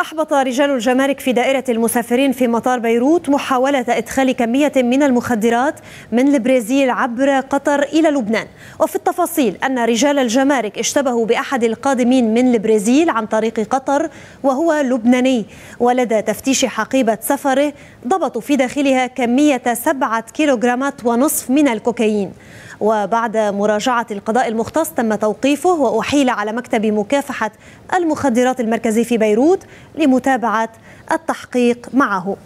أحبط رجال الجمارك في دائرة المسافرين في مطار بيروت محاولة إدخال كمية من المخدرات من البرازيل عبر قطر إلى لبنان وفي التفاصيل أن رجال الجمارك اشتبهوا بأحد القادمين من البرازيل عن طريق قطر وهو لبناني ولدى تفتيش حقيبة سفره ضبطوا في داخلها كمية سبعة كيلوغرامات ونصف من الكوكايين وبعد مراجعة القضاء المختص تم توقيفه وأحيل على مكتب مكافحة المخدرات المركزي في بيروت لمتابعة التحقيق معه